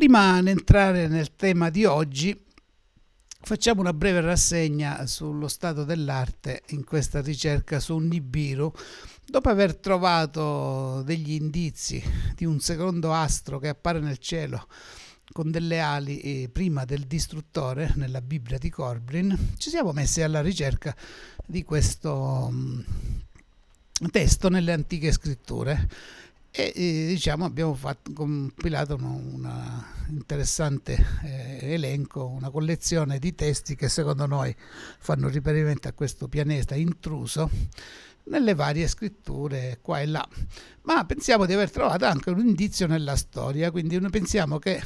Prima di entrare nel tema di oggi, facciamo una breve rassegna sullo stato dell'arte in questa ricerca su Nibiru, dopo aver trovato degli indizi di un secondo astro che appare nel cielo con delle ali eh, prima del distruttore nella Bibbia di Corbrin, ci siamo messi alla ricerca di questo mm, testo nelle antiche scritture e diciamo abbiamo fatto, compilato un interessante eh, elenco, una collezione di testi che secondo noi fanno riferimento a questo pianeta intruso nelle varie scritture qua e là, ma pensiamo di aver trovato anche un indizio nella storia, quindi noi pensiamo che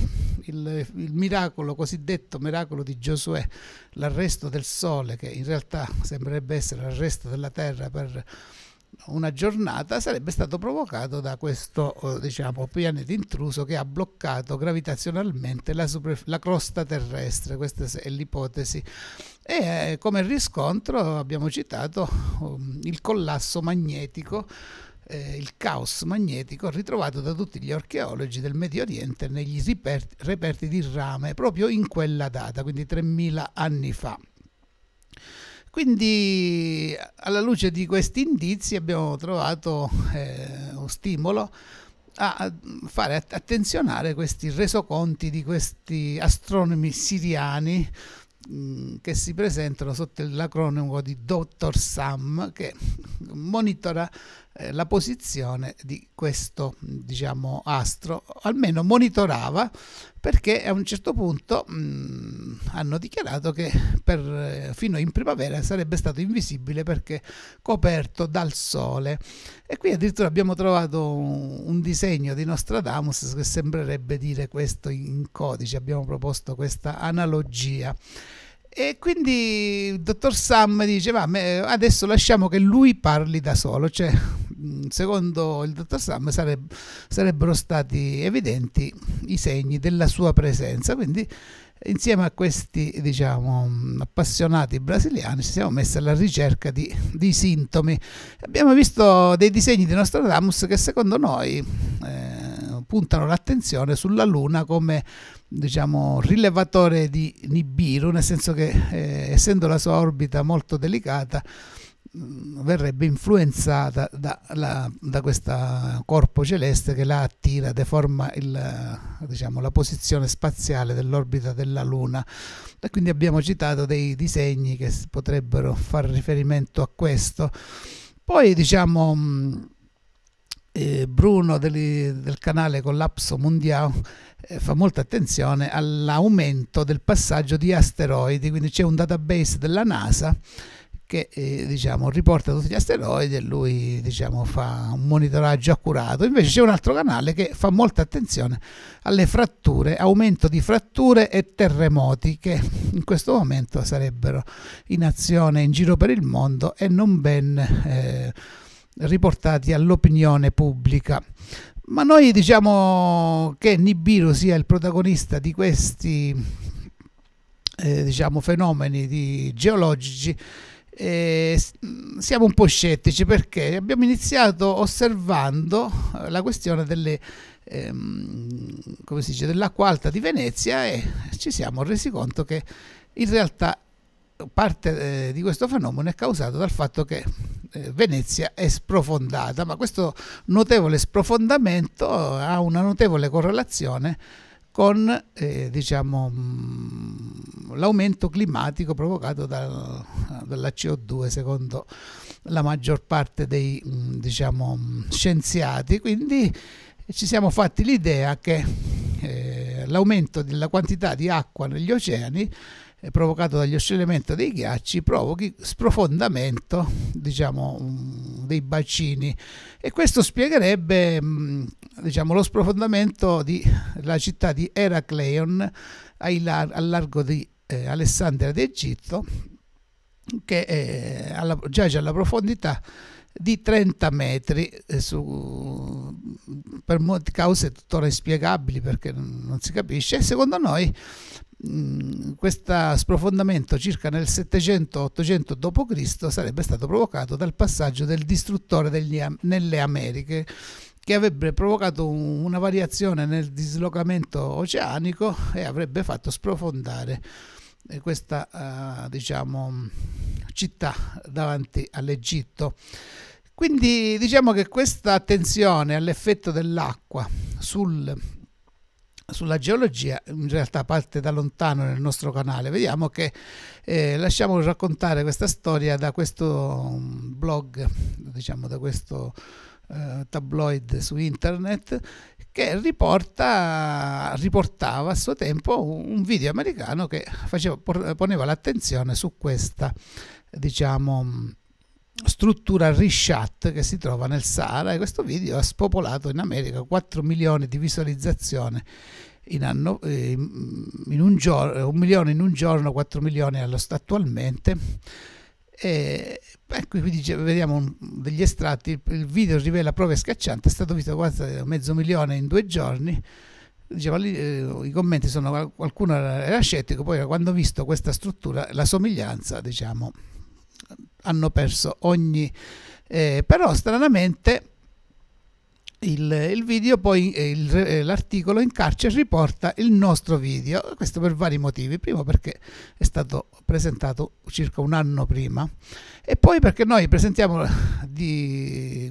il, il miracolo, cosiddetto miracolo di Giosuè, l'arresto del sole, che in realtà sembrerebbe essere l'arresto della terra per una giornata sarebbe stato provocato da questo eh, diciamo, pianeta intruso che ha bloccato gravitazionalmente la, la crosta terrestre, questa è l'ipotesi. E eh, come riscontro abbiamo citato um, il collasso magnetico eh, il caos magnetico ritrovato da tutti gli archeologi del Medio Oriente negli reperti di rame proprio in quella data, quindi 3000 anni fa. Quindi alla luce di questi indizi abbiamo trovato eh, uno stimolo a fare attenzionare questi resoconti di questi astronomi siriani mm, che si presentano sotto l'acronimo di Dr. Sam che monitora eh, la posizione di questo diciamo, astro, almeno monitorava perché a un certo punto mh, mm, hanno dichiarato che per, eh, fino in primavera sarebbe stato invisibile perché coperto dal sole. E qui addirittura abbiamo trovato un, un disegno di Nostradamus che sembrerebbe dire questo in codice, abbiamo proposto questa analogia. E quindi il dottor Sam dice: Ma adesso lasciamo che lui parli da solo, cioè secondo il dottor Sam sareb- sarebbero stati evidenti i segni della sua presenza, quindi insieme a questi diciamo, appassionati brasiliani ci siamo messi alla ricerca di, di, sintomi. Abbiamo visto dei disegni di Nostradamus che secondo noi eh, puntano l'attenzione sulla Luna come diciamo, rilevatore di Nibiru, nel senso che eh, essendo la sua orbita molto delicata, verrebbe influenzata da, la, da questo corpo celeste che la attira, deforma il, diciamo, la posizione spaziale dell'orbita della Luna. E quindi abbiamo citato dei disegni che potrebbero far riferimento a questo. Poi diciamo eh, Bruno del, del canale Collapso Mondiale eh, fa molta attenzione all'aumento del passaggio di asteroidi, quindi c'è un database della NASA che eh, diciamo, riporta tutti gli asteroidi e lui diciamo, fa un monitoraggio accurato. Invece c'è un altro canale che fa molta attenzione alle fratture, aumento di fratture e terremoti che in questo momento sarebbero in azione in giro per il mondo e non ben eh, riportati all'opinione pubblica. Ma noi diciamo che Nibiru sia il protagonista di questi eh, diciamo, fenomeni di geologici eh, siamo un po' scettici perché abbiamo iniziato osservando eh, la questione delle, ehm, dice, dell'acqua alta di Venezia e ci siamo resi conto che in realtà parte eh, di questo fenomeno è causato dal fatto che eh, Venezia è sprofondata, ma questo notevole sprofondamento ha una notevole correlazione con eh, diciamo, mm, l'aumento climatico provocato dal, dalla CO2 secondo la maggior parte dei mm, diciamo, mm, scienziati. Quindi eh, ci siamo fatti l'idea che eh, l'aumento della quantità di acqua negli oceani eh, provocato dagli oscillamenti dei ghiacci provochi sprofondamento, diciamo, dei bacini e questo spiegherebbe mm, diciamo, lo sprofondamento della città di Heracleion al largo di eh, Alessandria d'Egitto che alla, giace alla profondità di 30 metri eh, su, per molte cause tuttora inspiegabili perché non si capisce e secondo noi questo sprofondamento circa nel 700-800 d.C. sarebbe stato provocato dal passaggio del distruttore degli, nelle Americhe che avrebbe provocato un, una variazione nel dislocamento oceanico e avrebbe fatto sprofondare eh, questa eh, diciamo, città davanti all'Egitto. Quindi diciamo che questa attenzione all'effetto dell'acqua sul sulla geologia in realtà parte da lontano nel nostro canale. Vediamo che eh, lasciamo raccontare questa storia da questo mm, blog, diciamo da questo eh, tabloid su internet che riporta, riportava a suo tempo un video americano che faceva, poneva l'attenzione su questa, diciamo, mm, struttura Rishat che si trova nel Sahara e questo video ha spopolato in America 4 milioni di visualizzazioni in, anno, eh, in un giorno, un milione in un giorno, 4 milioni allo attualmente. E, ecco, qui dice, vediamo un, degli estratti, il video rivela prove scaccianti, è stato visto quasi mezzo milione in due giorni. Diceva, lì, eh, I commenti sono, qualcuno era scettico, poi quando ho visto questa struttura, la somiglianza, diciamo, hanno perso ogni... Eh, però stranamente il, il video poi, eh, eh, l'articolo in carcere riporta il nostro video, questo per vari motivi, primo perché è stato presentato circa un anno prima e poi perché noi presentiamo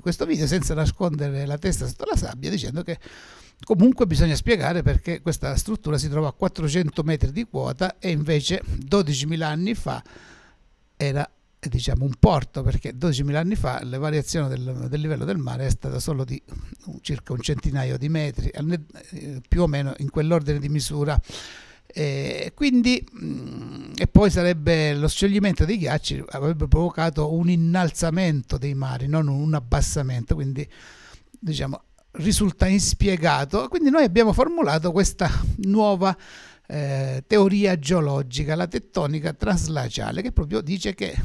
questo video senza nascondere la testa sotto la sabbia dicendo che Comunque bisogna spiegare perché questa struttura si trova a 400 metri di quota e invece 12.000 anni fa era diciamo, un porto perché 12.000 anni fa la variazione del, del, livello del mare è stata solo di uh, circa un centinaio di metri, eh, più o meno in quell'ordine di misura. E, quindi, mm, e poi sarebbe lo scioglimento dei ghiacci avrebbe provocato un innalzamento dei mari, non un abbassamento, quindi diciamo, risulta inspiegato. Quindi noi abbiamo formulato questa nuova eh, teoria geologica, la tettonica traslaciale, che proprio dice che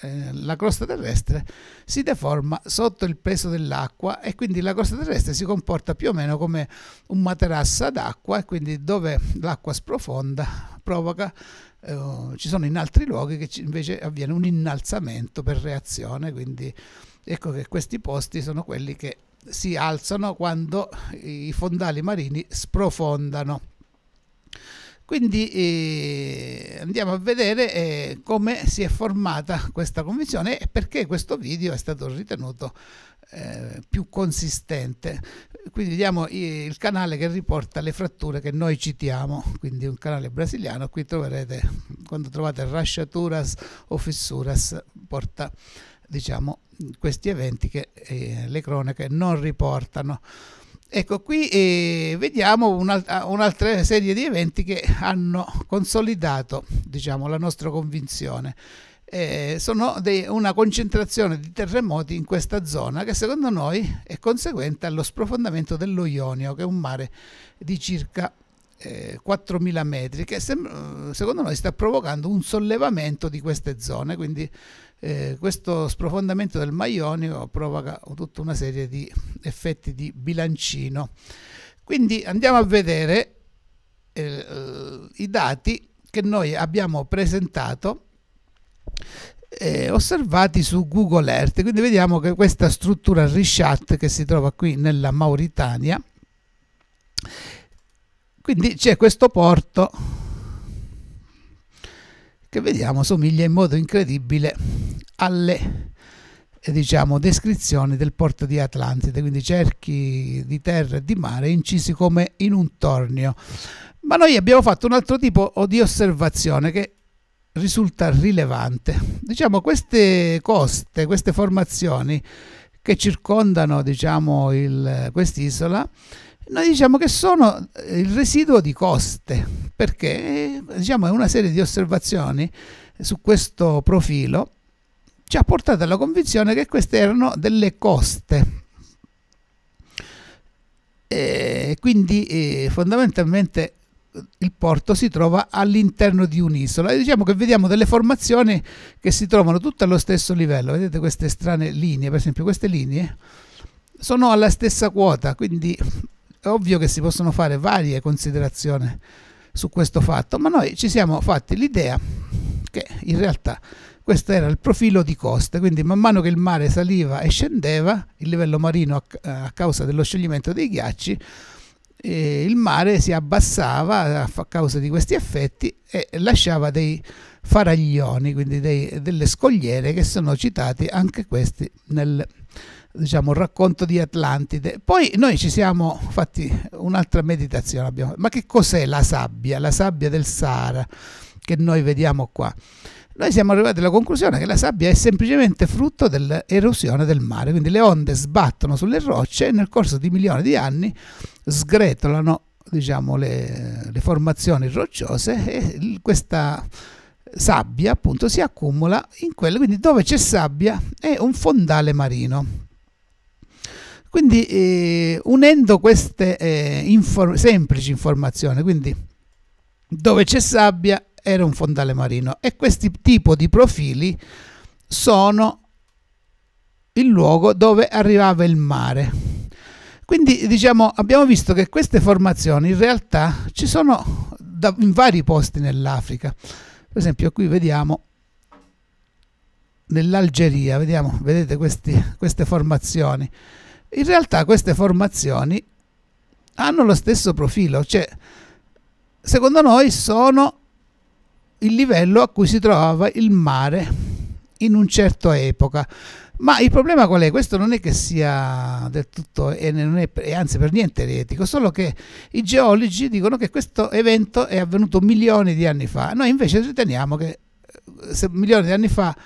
eh, la crosta terrestre si deforma sotto il peso dell'acqua e quindi la crosta terrestre si comporta più o meno come un materassa d'acqua e quindi dove l'acqua sprofonda provoca eh, ci sono in altri luoghi che invece avviene un innalzamento per reazione, quindi ecco che questi posti sono quelli che si alzano quando i fondali marini sprofondano. Quindi eh, andiamo a vedere eh, come si è formata questa convinzione e perché questo video è stato ritenuto eh, più consistente. Quindi vediamo eh, il canale che riporta le fratture che noi citiamo, quindi un canale brasiliano, qui troverete, quando trovate rasciaturas o fissuras, porta diciamo, questi eventi che eh, le cronache non riportano. Ecco qui eh, vediamo un'altra, serie di eventi che hanno consolidato diciamo, la nostra convinzione. Eh, sono de- una concentrazione di terremoti in questa zona che secondo noi è conseguente allo sprofondamento dello Ionio, che è un mare di circa 4.000 eh, metri che secondo noi sta provocando un sollevamento di queste zone, quindi eh, questo sprofondamento del Maionio provoca tutta una serie di effetti di bilancino. Quindi andiamo a vedere eh, eh, i dati che noi abbiamo presentato eh, osservati su Google Earth, quindi vediamo che questa struttura Rishat che si trova qui nella Mauritania quindi c'è questo porto che vediamo somiglia in modo incredibile alle eh, diciamo, descrizioni del porto di Atlantide, quindi cerchi di terra e di mare incisi come in un tornio. Ma noi abbiamo fatto un altro tipo di osservazione che risulta rilevante. Diciamo queste coste, queste formazioni che circondano diciamo, quest'isola, noi diciamo che sono eh, il residuo di coste, perché eh, diciamo, una serie di osservazioni su questo profilo ci ha portato alla convinzione che queste erano delle coste. E quindi eh, fondamentalmente il porto si trova all'interno di un'isola e diciamo che vediamo delle formazioni che si trovano tutte allo stesso livello vedete queste strane linee per esempio queste linee sono alla stessa quota quindi ovvio che si possono fare varie considerazioni su questo fatto, ma noi ci siamo fatti l'idea che in realtà questo era il profilo di coste, quindi man mano che il mare saliva e scendeva, il livello marino a, causa dello scioglimento dei ghiacci, eh, il mare si abbassava a causa di questi effetti e lasciava dei faraglioni, quindi dei, delle scogliere che sono citati anche questi nel diciamo, il racconto di Atlantide. Poi noi ci siamo fatti un'altra meditazione, abbiamo, ma che cos'è la sabbia, la sabbia del Sahara che noi vediamo qua? Noi siamo arrivati alla conclusione che la sabbia è semplicemente frutto dell'erosione del mare, quindi le onde sbattono sulle rocce e nel corso di milioni di anni sgretolano diciamo, le, le formazioni rocciose e questa sabbia appunto si accumula in quelle, quindi dove c'è sabbia è un fondale marino quindi eh, unendo queste eh, inform semplici informazioni, quindi dove c'è sabbia era un fondale marino e questi tipi di profili sono il luogo dove arrivava il mare. Quindi diciamo, abbiamo visto che queste formazioni in realtà ci sono da, in vari posti nell'Africa. Per esempio qui vediamo nell'Algeria, vedete questi, queste formazioni. In realtà queste formazioni hanno lo stesso profilo, cioè secondo noi sono il livello a cui si trovava il mare in un certo epoca. Ma il problema qual è? Questo non è che sia del tutto, e non è, e anzi per niente eretico, solo che i geologi dicono che questo evento è avvenuto milioni di anni fa. Noi invece riteniamo che eh, milioni di anni fa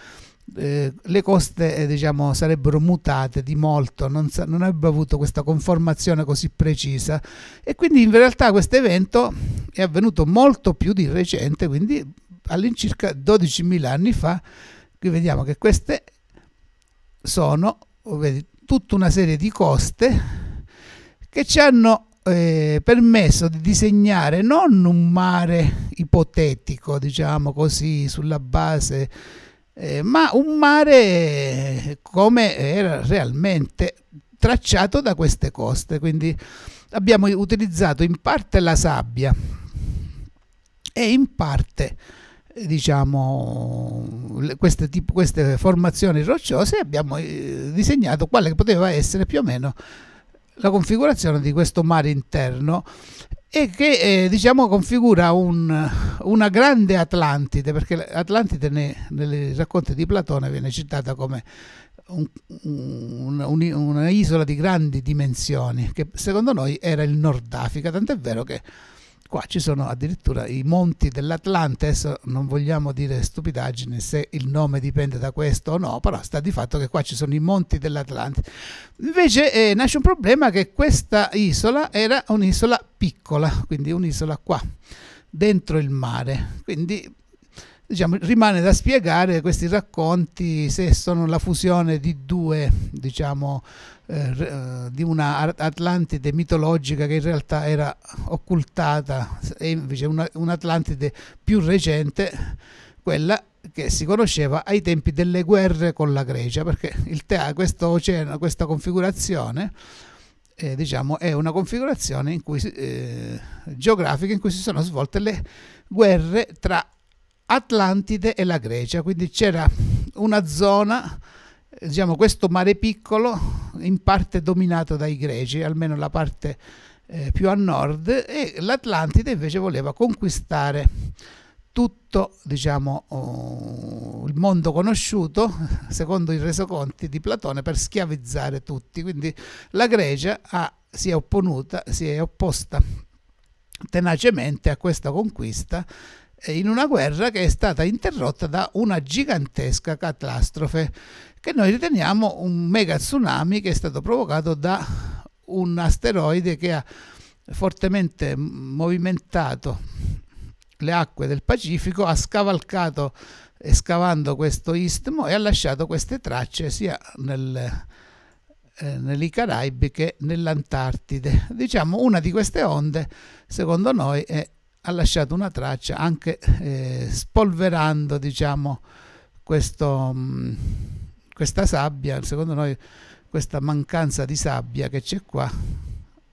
eh, le coste eh, diciamo, sarebbero mutate di molto, non, non, avrebbe avuto questa conformazione così precisa e quindi in realtà questo evento è avvenuto molto più di recente, quindi all'incirca 12.000 anni fa, qui vediamo che queste sono oh, vedi, tutta una serie di coste che ci hanno eh, permesso di disegnare non un mare ipotetico, diciamo così, sulla base eh, ma un mare eh, come era realmente tracciato da queste coste. Quindi abbiamo utilizzato in parte la sabbia e in parte eh, diciamo queste, tipo, queste formazioni rocciose abbiamo eh, disegnato quale poteva essere più o meno la configurazione di questo mare interno e che eh, diciamo configura un, una grande Atlantide, perché Atlantide ne, nelle racconti di Platone viene citata come un, un, un, una isola di grandi dimensioni, che secondo noi era il Nord Africa, tant'è vero che Qua ci sono addirittura i monti dell'Atlante, adesso non vogliamo dire stupidaggine se il nome dipende da questo o no, però sta di fatto che qua ci sono i monti dell'Atlante. Invece eh, nasce un problema che questa isola era un'isola piccola, quindi un'isola qua, dentro il mare. Quindi diciamo, rimane da spiegare questi racconti se sono la fusione di due, diciamo, eh, eh di una Atlantide mitologica che in realtà era occultata e invece un'Atlantide un più recente, quella che si conosceva ai tempi delle guerre con la Grecia, perché teatro, questo oceano, questa configurazione eh, diciamo, è una configurazione in cui, eh, geografica in cui si sono svolte le guerre tra Atlantide e la Grecia, quindi c'era una zona, diciamo questo mare piccolo, in parte dominato dai greci, almeno la parte eh, più a nord, e l'Atlantide invece voleva conquistare tutto diciamo, oh, il mondo conosciuto, secondo i resoconti di Platone, per schiavizzare tutti. Quindi la Grecia ha, si è opponuta, si è opposta tenacemente a questa conquista in una guerra che è stata interrotta da una gigantesca catastrofe che noi riteniamo un mega tsunami che è stato provocato da un asteroide che ha fortemente movimentato le acque del Pacifico, ha scavalcato e scavando questo istmo e ha lasciato queste tracce sia nel, eh, nei Caraibi che nell'Antartide. Diciamo una di queste onde, secondo noi, è ha lasciato una traccia anche eh, spolverando diciamo, questo, mh, mm, questa sabbia, secondo noi questa mancanza di sabbia che c'è qua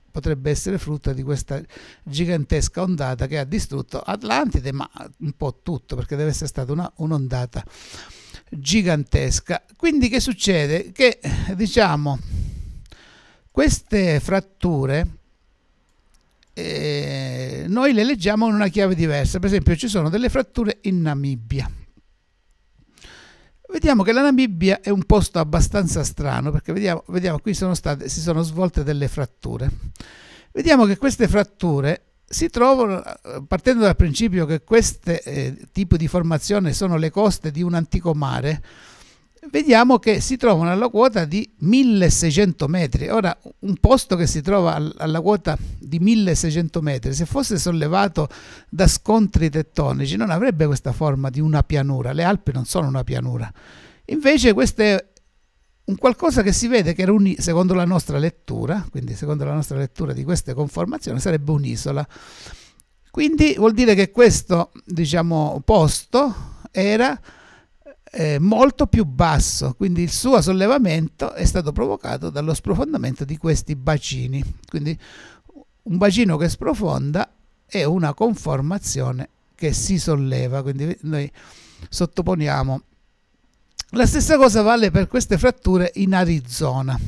potrebbe essere frutto di questa gigantesca ondata che ha distrutto Atlantide, ma un po' tutto, perché deve essere stata un'ondata gigantesca. Quindi che succede? Che diciamo queste fratture eh, noi le leggiamo in una chiave diversa. Per esempio ci sono delle fratture in Namibia. Vediamo che la Namibia è un posto abbastanza strano, perché vediamo, vediamo qui sono state, si sono svolte delle fratture. Vediamo che queste fratture si trovano, eh, partendo dal principio che questi eh, tipi di formazione sono le coste di un antico mare, vediamo che si trovano alla quota di 1600 metri. Ora, un posto che si trova alla quota di 1600 metri, se fosse sollevato da scontri tettonici, non avrebbe questa forma di una pianura. Le Alpi non sono una pianura. Invece questo è un qualcosa che si vede che era un, secondo la nostra lettura, quindi secondo la nostra lettura di queste conformazioni, sarebbe un'isola. Quindi vuol dire che questo diciamo, posto era eh, molto più basso, quindi il suo sollevamento è stato provocato dallo sprofondamento di questi bacini. Quindi un bacino che sprofonda è una conformazione che si solleva, quindi noi sottoponiamo. La stessa cosa vale per queste fratture in Arizona.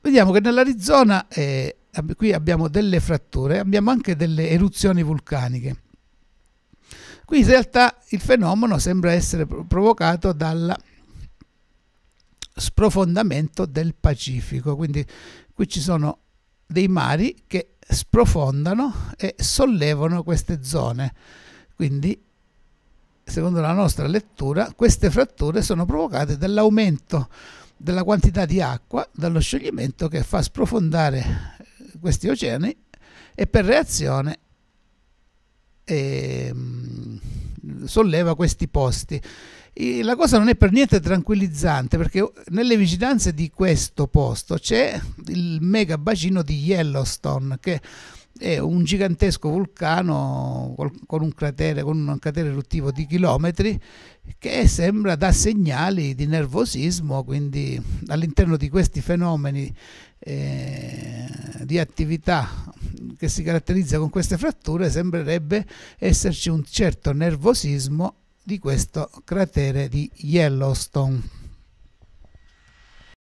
Vediamo che nell'Arizona eh, qui abbiamo delle fratture, abbiamo anche delle eruzioni vulcaniche. Qui in realtà il fenomeno sembra essere provocato dal sprofondamento del Pacifico, quindi qui ci sono dei mari che sprofondano e sollevano queste zone. Quindi, secondo la nostra lettura, queste fratture sono provocate dall'aumento della quantità di acqua, dallo scioglimento che fa sprofondare eh, questi oceani e per reazione eh, solleva questi posti. E la cosa non è per niente tranquillizzante perché nelle vicinanze di questo posto c'è il mega bacino di Yellowstone che è un gigantesco vulcano con un cratere, con un cratere eruttivo di chilometri che sembra dà segnali di nervosismo, quindi all'interno di questi fenomeni eh, di attività che si caratterizza con queste fratture sembrerebbe esserci un certo nervosismo di questo cratere di Yellowstone.